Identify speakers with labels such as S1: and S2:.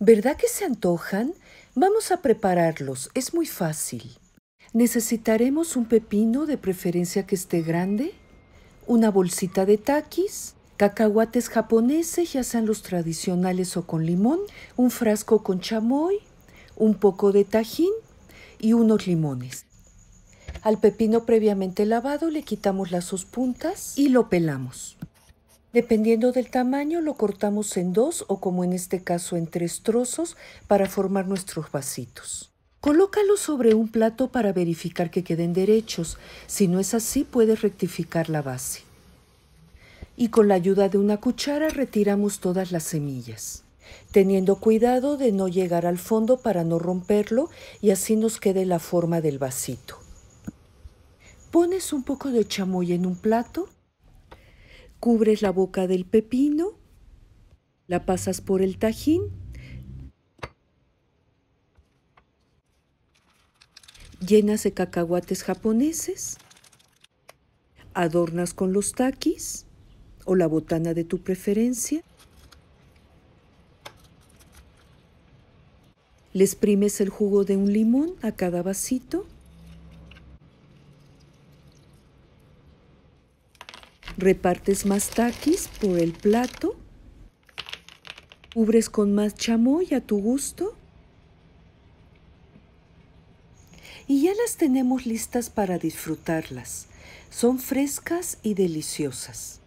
S1: ¿Verdad que se antojan? Vamos a prepararlos, es muy fácil. Necesitaremos un pepino de preferencia que esté grande, una bolsita de taquis, cacahuates japoneses, ya sean los tradicionales o con limón, un frasco con chamoy, un poco de tajín y unos limones. Al pepino previamente lavado le quitamos las dos puntas y lo pelamos. Dependiendo del tamaño, lo cortamos en dos o como en este caso en tres trozos para formar nuestros vasitos. Colócalos sobre un plato para verificar que queden derechos. Si no es así, puedes rectificar la base. Y con la ayuda de una cuchara retiramos todas las semillas, teniendo cuidado de no llegar al fondo para no romperlo y así nos quede la forma del vasito. Pones un poco de chamoy en un plato Cubres la boca del pepino, la pasas por el tajín, llenas de cacahuates japoneses, adornas con los taquis o la botana de tu preferencia. Le exprimes el jugo de un limón a cada vasito. Repartes más taquis por el plato. Cubres con más chamoy a tu gusto. Y ya las tenemos listas para disfrutarlas. Son frescas y deliciosas.